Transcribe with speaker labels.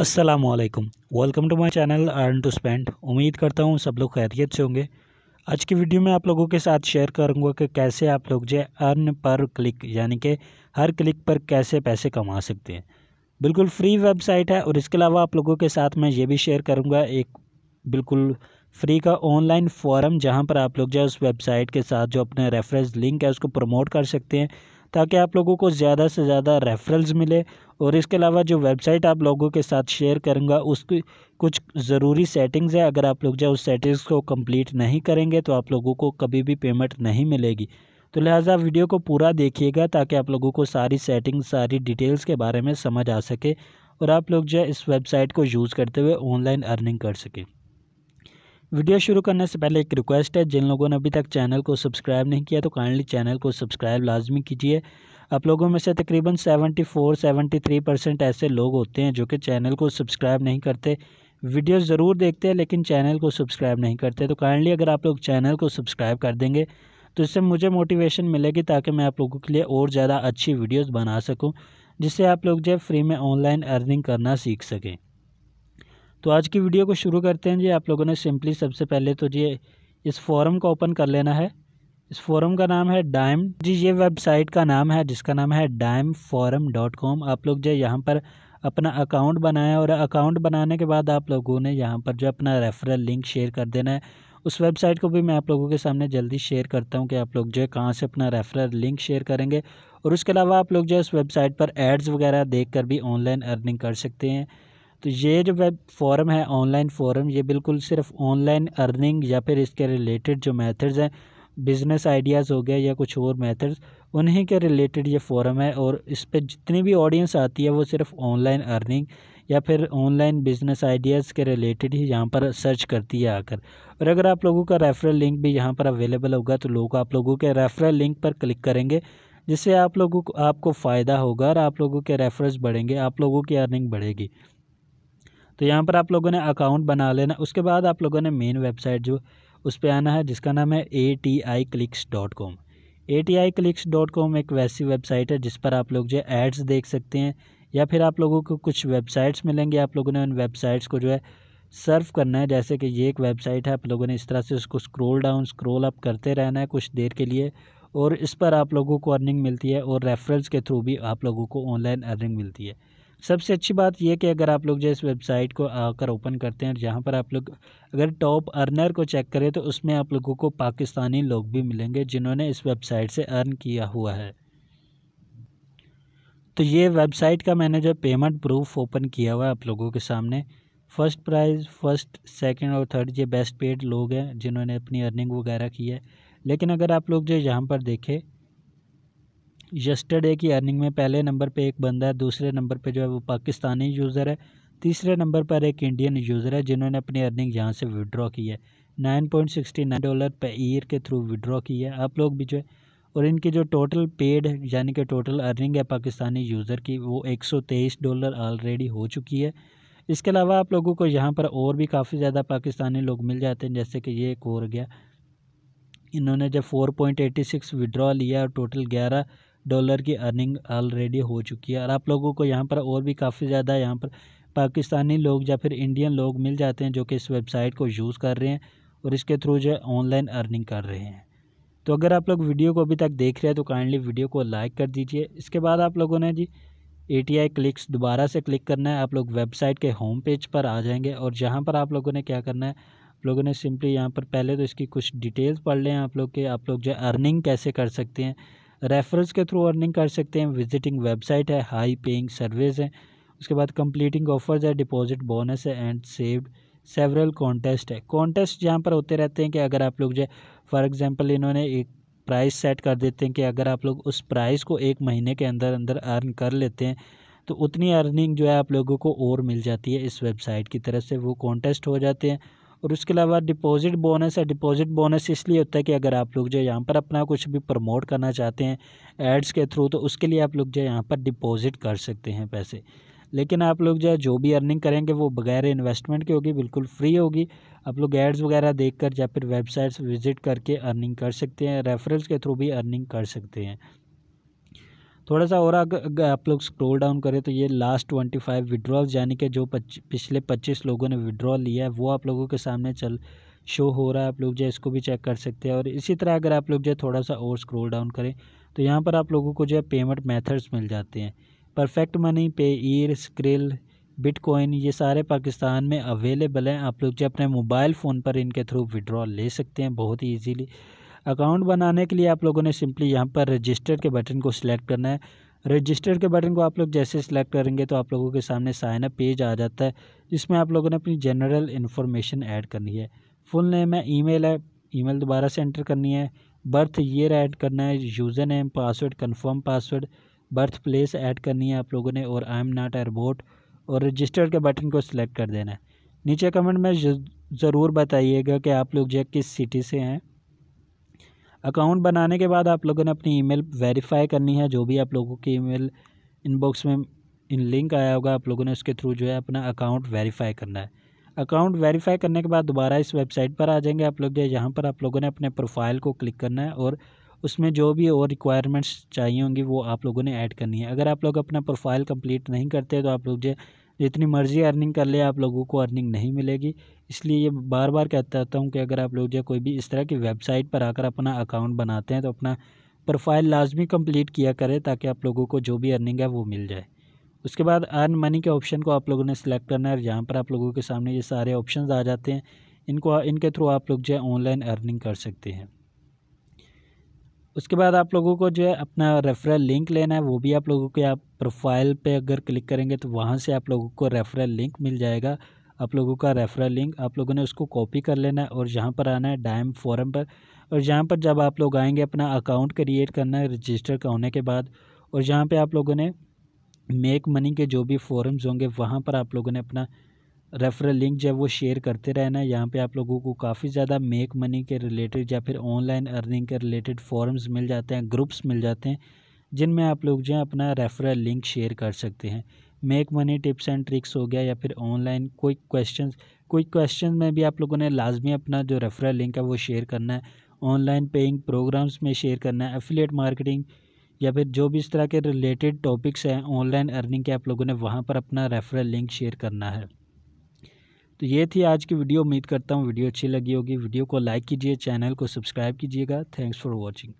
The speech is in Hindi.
Speaker 1: असलकम welcome to my channel earn to spend उम्मीद करता हूँ सब लोग खैरियत से होंगे आज की वीडियो में आप लोगों के साथ शेयर करूँगा कि कैसे आप लोग जो अर्न पर क्लिक यानी कि हर क्लिक पर कैसे पैसे कमा सकते हैं बिल्कुल फ्री वेबसाइट है और इसके अलावा आप लोगों के साथ मैं ये भी शेयर करूँगा एक बिल्कुल फ्री का ऑनलाइन फॉरम जहाँ पर आप लोग जो उस वेबसाइट के साथ जो अपने रेफरेंस लिंक है उसको प्रमोट कर सकते हैं ताकि आप लोगों को ज़्यादा से ज़्यादा रेफरल्स मिले और इसके अलावा जो वेबसाइट आप लोगों के साथ शेयर करूँगा उसकी कुछ ज़रूरी सेटिंग्स है अगर आप लोग जो उस सेटिंग्स को कम्प्लीट नहीं करेंगे तो आप लोगों को कभी भी पेमेंट नहीं मिलेगी तो लिहाजा वीडियो को पूरा देखिएगा ताकि आप लोगों को सारी सेटिंग सारी डिटेल्स के बारे में समझ आ सके और आप लोग जो है इस वेबसाइट को यूज़ करते हुए ऑनलाइन अर्निंग कर सकें वीडियो शुरू करने से पहले एक रिक्वेस्ट है जिन लोगों ने अभी तक चैनल को सब्सक्राइब नहीं किया तो काइंडली चैनल को सब्सक्राइब लाजमी कीजिए आप लोगों में से तकरीबन 74 73 परसेंट ऐसे लोग होते हैं जो कि चैनल को सब्सक्राइब नहीं करते वीडियो ज़रूर देखते हैं लेकिन चैनल को सब्सक्राइब नहीं करते तो काइंडली अगर आप लोग चैनल को सब्सक्राइब कर देंगे तो इससे मुझे मोटिवेशन मिलेगी ताकि मैं आप लोगों के लिए और ज़्यादा अच्छी वीडियोज़ बना सकूँ जिससे आप लोग जो फ्री में ऑनलाइन अर्निंग करना सीख सकें तो आज की वीडियो को शुरू करते हैं जी आप लोगों ने सिंपली सबसे पहले तो जी इस फॉरम को ओपन कर लेना है इस फॉरम का नाम है डाइम जी ये वेबसाइट का नाम है जिसका नाम है डाइम फॉरम डॉट कॉम आप लोग जो यहाँ पर अपना अकाउंट बनाएं और अकाउंट बनाने के बाद आप लोगों ने यहाँ पर जो अपना रेफरल लिंक शेयर कर देना है उस वेबसाइट को भी मैं आप लोगों के सामने जल्दी शेयर करता हूँ कि आप लोग जो है कहाँ से अपना रेफरल लिंक शेयर करेंगे और उसके अलावा आप लोग जो है उस वेबसाइट पर एड्स वगैरह देख कर भी ऑनलाइन अर्निंग कर सकते हैं तो ये जो वेब फॉरम है ऑनलाइन फॉरम ये बिल्कुल सिर्फ ऑनलाइन अर्निंग या फिर इसके रिलेटेड जो मेथड्स हैं बिज़नेस आइडियाज़ हो गए या कुछ और मेथड्स उन्हीं के रिलेटेड ये फॉरम है और इस पर जितनी भी ऑडियंस आती है वो सिर्फ ऑनलाइन अर्निंग या फिर ऑनलाइन बिजनेस आइडियाज़ के रिलेटेड ही यहाँ पर सर्च करती है आकर और अगर आप लोगों का रेफरल लिंक भी यहाँ पर अवेलेबल होगा तो लोग आप लोगों के रेफरल लिंक पर क्लिक करेंगे जिससे आप लोगों को आपको फ़ायदा होगा और आप लोगों के रेफरेंस बढ़ेंगे आप लोगों की अर्निंग बढ़ेगी तो यहाँ पर आप लोगों ने अकाउंट बना लेना उसके बाद आप लोगों ने मेन वेबसाइट जो उस पर आना है जिसका नाम है A T I clicks dot com A T I clicks dot com एक वैसी वेबसाइट है जिस पर आप लोग जो है एड्स देख सकते हैं या फिर आप लोगों को कुछ वेबसाइट्स मिलेंगे आप लोगों ने उन वेबसाइट्स को जो है सर्फ करना है जैसे कि ये एक वेबसाइट है आप लोगों ने इस तरह से उसको स्क्रोल डाउन स्क्रोल अप करते रहना है कुछ देर के लिए और इस पर आप लोगों को अर्निंग मिलती है और रेफरेंस के थ्रू भी आप लोगों को ऑनलाइन अर्निंग मिलती है सबसे अच्छी बात यह कि अगर आप लोग जो इस वेबसाइट को आकर ओपन करते हैं जहाँ पर आप लोग अगर टॉप अर्नर को चेक करें तो उसमें आप लोगों को पाकिस्तानी लोग भी मिलेंगे जिन्होंने इस वेबसाइट से अर्न किया हुआ है तो ये वेबसाइट का मैंने जो पेमेंट प्रूफ ओपन किया हुआ है आप लोगों के सामने फ़र्स्ट प्राइज़ फ़र्स्ट सेकेंड और थर्ड ये बेस्ट पेड लोग हैं जिन्होंने अपनी अर्निंग वगैरह की है लेकिन अगर आप लोग जो यहाँ पर देखें यस्टरडे की अर्निंग में पहले नंबर पे एक बंदा है दूसरे नंबर पे जो है वो पाकिस्तानी यूज़र है तीसरे नंबर पर एक इंडियन यूज़र है जिन्होंने अपनी अर्निंग यहाँ से विड्रॉ की है nine point sixty nine dollar Payeer के थ्रू विड्रॉ की है आप लोग भी जो है और इनकी जो टोटल पेड यानी कि टोटल अर्निंग है पाकिस्तानी यूज़र की वो एक सौ तेईस डॉलर ऑलरेडी हो चुकी है इसके अलावा आप लोगों को यहाँ पर और भी काफ़ी ज़्यादा पाकिस्तानी लोग मिल जाते हैं जैसे कि ये एक और गया इन्होंने जब four point eighty six withdraw लिया और टोटल ग्यारह डॉलर की अर्निंग ऑलरेडी हो चुकी है और आप लोगों को यहाँ पर और भी काफ़ी ज़्यादा यहाँ पर पाकिस्तानी लोग या फिर इंडियन लोग मिल जाते हैं जो कि इस वेबसाइट को यूज़ कर रहे हैं और इसके थ्रू जो है ऑनलाइन अर्निंग कर रहे हैं तो अगर आप लोग वीडियो को अभी तक देख रहे हैं तो काइंडली वीडियो को लाइक कर दीजिए इसके बाद आप लोगों ने जी ए टी आई क्लिक्स दोबारा से क्लिक करना है आप लोग वेबसाइट के होम पेज पर आ जाएंगे और जहाँ पर आप लोगों ने क्या करना है आप लोगों ने सिंपली यहाँ पर पहले तो इसकी कुछ डिटेल्स पढ़ लें आप लोग के आप लोग जो अर्निंग कैसे कर सकते हैं रेफरल्स के थ्रू अर्निंग कर सकते हैं विजिटिंग वेबसाइट है हाई पेइंग सर्विस है उसके बाद कंप्लीटिंग ऑफर्स है डिपॉजिट बोनस है एंड सेव्ड सेवरल कॉन्टेस्ट है कॉन्टेस्ट जहाँ पर होते रहते हैं कि अगर आप लोग जो फॉर एग्जाम्पल इन्होंने एक प्राइस सेट कर देते हैं कि अगर आप लोग उस प्राइस को एक महीने के अंदर अंदर अर्न कर लेते हैं तो उतनी अर्निंग जो है आप लोगों को और मिल जाती है इस वेबसाइट की तरफ से वो कॉन्टेस्ट हो जाते हैं और उसके अलावा डिपॉजिट बोनस है डिपॉजिट बोनस इसलिए होता है कि अगर आप लोग जो यहाँ पर अपना कुछ भी प्रमोट करना चाहते हैं एड्स के थ्रू तो उसके लिए आप लोग जो यहाँ पर डिपॉजिट कर सकते हैं पैसे लेकिन आप लोग जो है जो भी अर्निंग करेंगे वो बगैर इन्वेस्टमेंट के होगी बिल्कुल फ्री होगी आप लोग एड्स वगैरह देखकर या फिर वेबसाइट्स विजिट करके अर्निंग कर सकते हैं रेफरल्स के थ्रू भी अर्निंग कर सकते हैं थोड़ा सा और अगर आप लोग स्क्रोल डाउन करें तो ये लास्ट ट्वेंटी फाइव विड्रॉल यानी कि जो पच, पिछले पच्चीस लोगों ने विड्रॉ लिया है वो आप लोगों के सामने चल शो हो रहा है आप लोग जो इसको भी चेक कर सकते हैं और इसी तरह अगर आप लोग जो थोड़ा सा और स्क्रोल डाउन करें तो यहाँ पर आप लोगों को जो है पेमेंट मैथड्स मिल जाते हैं परफेक्ट मनी पे ईर स्क्रिल बिटकॉइन ये सारे पाकिस्तान में अवेलेबल हैं आप लोग जो अपने मोबाइल फ़ोन पर इनके थ्रू विड्रॉ ले सकते हैं बहुत ही ईजीली अकाउंट बनाने के लिए आप लोगों ने सिंपली यहाँ पर रजिस्टर के बटन को सिलेक्ट करना है रजिस्टर के बटन को आप लोग जैसे सिलेक्ट करेंगे तो आप लोगों के सामने साइन अप पेज आ जाता है जिसमें आप लोगों ने अपनी जनरल इन्फॉर्मेशन ऐड करनी है फुल नेम है ईमेल है ईमेल दोबारा से एंटर करनी है बर्थ ईयर ऐड करना है user name password confirm password birth place add करनी है आप लोगों ने और I am not a robot और रजिस्टर के बटन को सिलेक्ट कर देना है नीचे कमेंट में ज़रूर बताइएगा कि आप लोग जो किस सिटी से हैं अकाउंट बनाने के बाद आप लोगों ने अपनी ईमेल वेरीफाई करनी है जो भी आप लोगों की ईमेल इनबॉक्स में इन लिंक आया होगा आप लोगों ने उसके थ्रू जो है अपना अकाउंट वेरीफाई करना है अकाउंट वेरीफाई करने के बाद दोबारा इस वेबसाइट पर आ जाएंगे आप लोग जो यहाँ पर आप लोगों ने अपने प्रोफाइल को क्लिक करना है और उसमें जो भी और रिक्वायरमेंट्स चाहिए होंगी वो आप लोगों ने ऐड करनी है अगर आप लोग अपना प्रोफाइल कंप्लीट नहीं करते तो आप लोग जो जितनी मर्ज़ी अर्निंग कर ले आप लोगों को अर्निंग नहीं मिलेगी इसलिए ये बार बार कहता रहता हूँ कि अगर आप लोग जो कोई भी इस तरह की वेबसाइट पर आकर अपना अकाउंट बनाते हैं तो अपना प्रोफाइल लाजमी कंप्लीट किया करें ताकि आप लोगों को जो भी अर्निंग है वो मिल जाए उसके बाद अर्न मनी के ऑप्शन को आप लोगों ने सिलेक्ट करना है और यहाँ पर आप लोगों के सामने ये सारे ऑप्शन आ जाते हैं इनको इनके थ्रू आप लोग जो है ऑनलाइन अर्निंग कर सकते हैं उसके बाद आप लोगों को जो है अपना रेफरल लिंक लेना है वो भी आप लोगों के आप प्रोफाइल पे अगर क्लिक करेंगे तो वहाँ से आप लोगों को रेफरल लिंक मिल जाएगा आप लोगों का रेफरल लिंक आप लोगों ने उसको कॉपी कर लेना है और यहाँ पर आना है डायम फॉरम पर और यहाँ पर जब आप लोग आएंगे अपना अकाउंट क्रिएट करना है रजिस्टर होने के बाद और यहाँ पर आप लोगों ने मेक मनी के जो भी फॉरम्स होंगे वहाँ पर आप लोगों ने अपना रेफरल लिंक जो है वो शेयर करते रहना है यहाँ पे आप लोगों को काफ़ी ज़्यादा मेक मनी के रिलेटेड या फिर ऑनलाइन अर्निंग के रिलेटेड फॉर्म्स मिल जाते हैं ग्रुप्स मिल जाते हैं जिनमें आप लोग जो है अपना रेफरल लिंक शेयर कर सकते हैं make money tips and tricks हो गया या फिर ऑनलाइन कोई क्वेश्चन कोई क्वेश्चन में भी आप लोगों ने लाजमी अपना जो रेफरल लिंक है वो शेयर करना है ऑनलाइन पेइंग प्रोग्राम्स में शेयर करना है एफिलेट मार्केटिंग या फिर जो भी इस तरह के रिलेटेड टॉपिक्स हैं ऑनलाइन अर्निंग के आप लोगों ने वहाँ पर अपना रेफरल लिंक शेयर करना है तो ये थी आज की वीडियो उम्मीद करता हूँ वीडियो अच्छी लगी होगी वीडियो को लाइक कीजिए चैनल को सब्सक्राइब कीजिएगा थैंक्स फॉर वॉचिंग